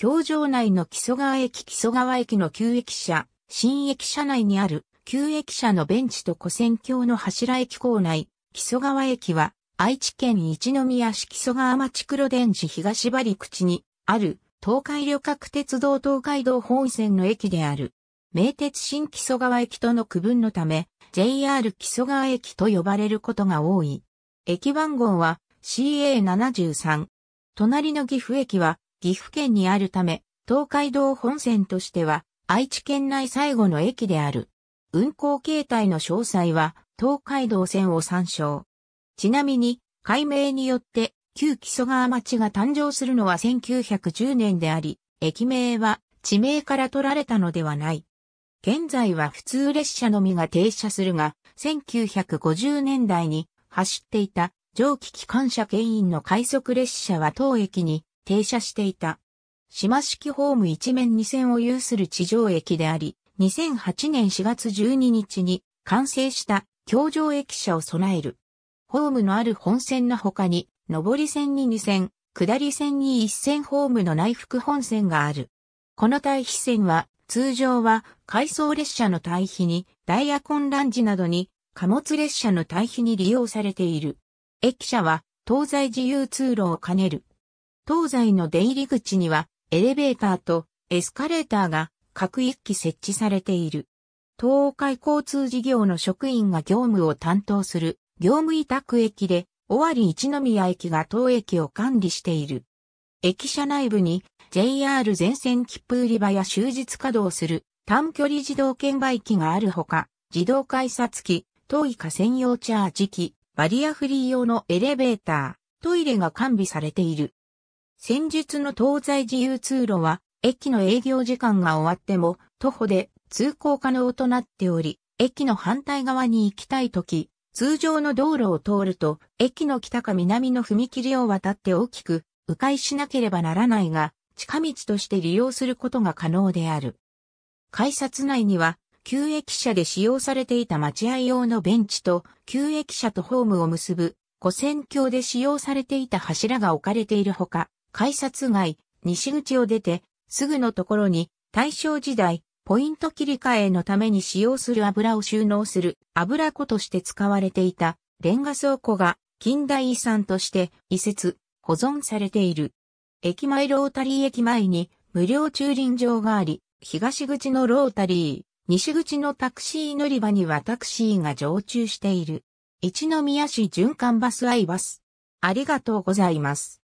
京城内の木曽川駅木曽川駅の旧駅舎、新駅舎内にある旧駅舎のベンチと古戦橋の柱駅構内、木曽川駅は愛知県一宮市木曽川町黒電池東張口にある東海旅客鉄道東海道本線の駅である。名鉄新木曽川駅との区分のため、JR 木曽川駅と呼ばれることが多い。駅番号は CA73。隣の岐阜駅は岐阜県にあるため、東海道本線としては愛知県内最後の駅である。運行形態の詳細は東海道線を参照。ちなみに、改名によって旧木曽川町が誕生するのは1910年であり、駅名は地名から取られたのではない。現在は普通列車のみが停車するが、1950年代に走っていた蒸気機関車牽引の快速列車は当駅に停車していた。島式ホーム一面2線を有する地上駅であり、2008年4月12日に完成した橋上駅舎を備える。ホームのある本線の他に、上り線に2線、下り線に1線ホームの内服本線がある。この対比線は、通常は、回送列車の対比に、ダイヤ混乱時などに、貨物列車の対比に利用されている。駅舎は、東西自由通路を兼ねる。東西の出入り口にはエレベーターとエスカレーターが各一機設置されている。東海交通事業の職員が業務を担当する業務委託駅で、尾張一宮駅が当駅を管理している。駅舎内部に JR 全線切符売り場や終日稼働する短距離自動券売機があるほか、自動改札機、遠い下専用チャージ機、バリアフリー用のエレベーター、トイレが完備されている。戦術の東西自由通路は、駅の営業時間が終わっても、徒歩で通行可能となっており、駅の反対側に行きたいとき、通常の道路を通ると、駅の北か南の踏切を渡って大きく、迂回しなければならないが、近道として利用することが可能である。改札内には、旧駅舎で使用されていた待合用のベンチと、旧駅舎とホームを結ぶ、古線橋で使用されていた柱が置かれているほか、改札街、西口を出て、すぐのところに、大正時代、ポイント切り替えのために使用する油を収納する油庫として使われていたレンガ倉庫が近代遺産として移設、保存されている。駅前ロータリー駅前に無料駐輪場があり、東口のロータリー、西口のタクシー乗り場にはタクシーが常駐している。一宮市循環バスアイバス。ありがとうございます。